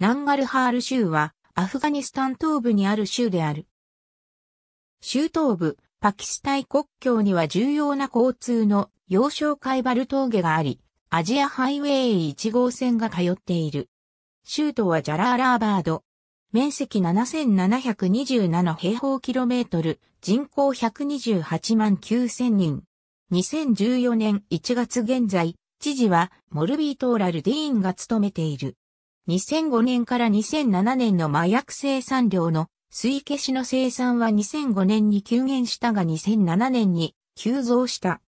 ナンガルハール州は、アフガニスタン東部にある州である。州東部、パキスタン国境には重要な交通の要衝カイバル峠があり、アジアハイウェイ1号線が通っている。州都はジャラーラーバード。面積7727平方キロメートル、人口128万9000人。2014年1月現在、知事はモルビートーラルディーンが務めている。2005年から2007年の麻薬生産量の水消しの生産は2005年に急減したが2007年に急増した。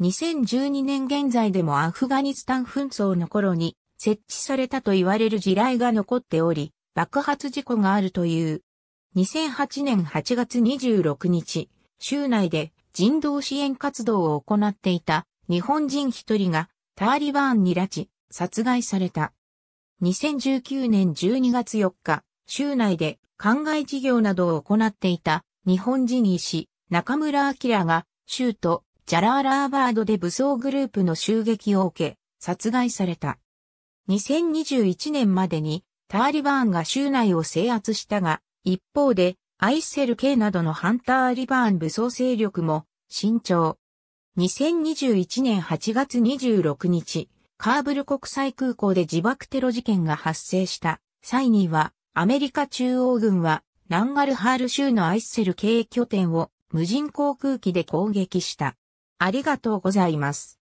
2012年現在でもアフガニスタン紛争の頃に設置されたと言われる地雷が残っており、爆発事故があるという。2008年8月26日、州内で人道支援活動を行っていた日本人一人がターリバーンに拉致、殺害された。2019年12月4日、州内で灌漑事業などを行っていた日本人医師中村明が州都ジャラーラーバードで武装グループの襲撃を受け殺害された。2021年までにタリバーンが州内を制圧したが、一方でアイセル系などのハンターリバーン武装勢力も慎重。2021年8月26日、カーブル国際空港で自爆テロ事件が発生した際には、アメリカ中央軍は、ナンガルハール州のアイッセル経営拠点を無人航空機で攻撃した。ありがとうございます。